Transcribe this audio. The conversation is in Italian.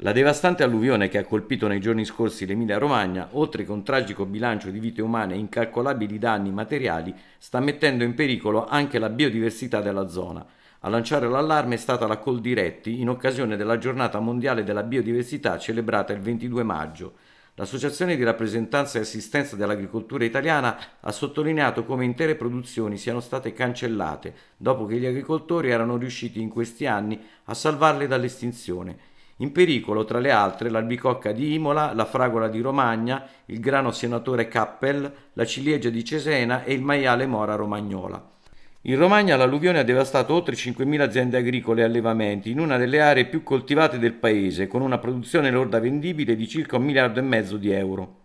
La devastante alluvione che ha colpito nei giorni scorsi l'Emilia-Romagna, oltre che un tragico bilancio di vite umane e incalcolabili danni materiali, sta mettendo in pericolo anche la biodiversità della zona. A lanciare l'allarme è stata la Coldiretti in occasione della giornata mondiale della biodiversità celebrata il 22 maggio. L'Associazione di rappresentanza e assistenza dell'agricoltura italiana ha sottolineato come intere produzioni siano state cancellate dopo che gli agricoltori erano riusciti in questi anni a salvarle dall'estinzione. In pericolo, tra le altre, l'albicocca di Imola, la fragola di Romagna, il grano senatore Cappel, la ciliegia di Cesena e il maiale mora romagnola. In Romagna l'alluvione ha devastato oltre 5.000 aziende agricole e allevamenti in una delle aree più coltivate del paese, con una produzione lorda vendibile di circa un miliardo e mezzo di euro.